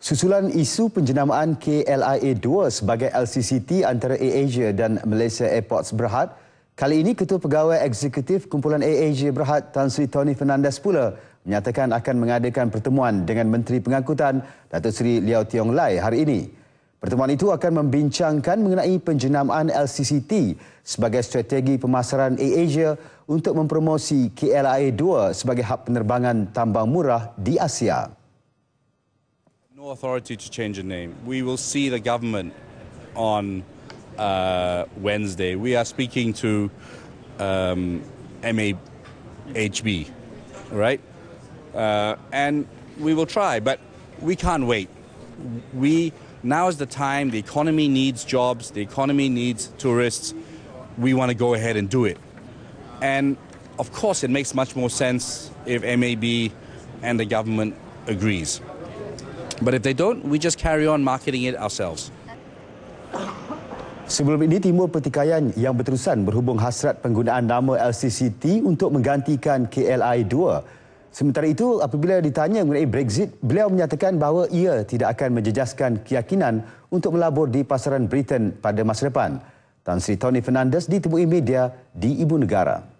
Susulan isu penjenamaan KLIA2 sebagai LCCT antara AirAsia dan Malaysia Airports Berhad, kali ini Ketua Pegawai Eksekutif Kumpulan AirAsia Berhad Tan Sri Tony Fernandez pula menyatakan akan mengadakan pertemuan dengan Menteri Pengangkutan Datuk Seri Liao Tiong Lai hari ini. Pertemuan itu akan membincangkan mengenai penjenamaan LCCT sebagai strategi pemasaran AirAsia untuk mempromosi KLIA2 sebagai hub penerbangan tambang murah di Asia. authority to change a name. We will see the government on uh, Wednesday. We are speaking to um, MAHB, right? Uh, and we will try, but we can't wait. We now is the time. The economy needs jobs. The economy needs tourists. We want to go ahead and do it. And of course, it makes much more sense if MAB and the government agrees. But if they don't, we just carry on marketing it ourselves. Sebelum ini timbul pertikaian yang berterusan berhubung hasrat penggunaan nama LCCT untuk menggantikan KLI2. Sementara itu, apabila ditanya mengenai Brexit, beliau menyatakan bahawa ia tidak akan menjejaskan keyakinan untuk melabur di pasaran Britain pada masa depan. Tan Sri Tony Fernandes ditemui media di Ibu Negara.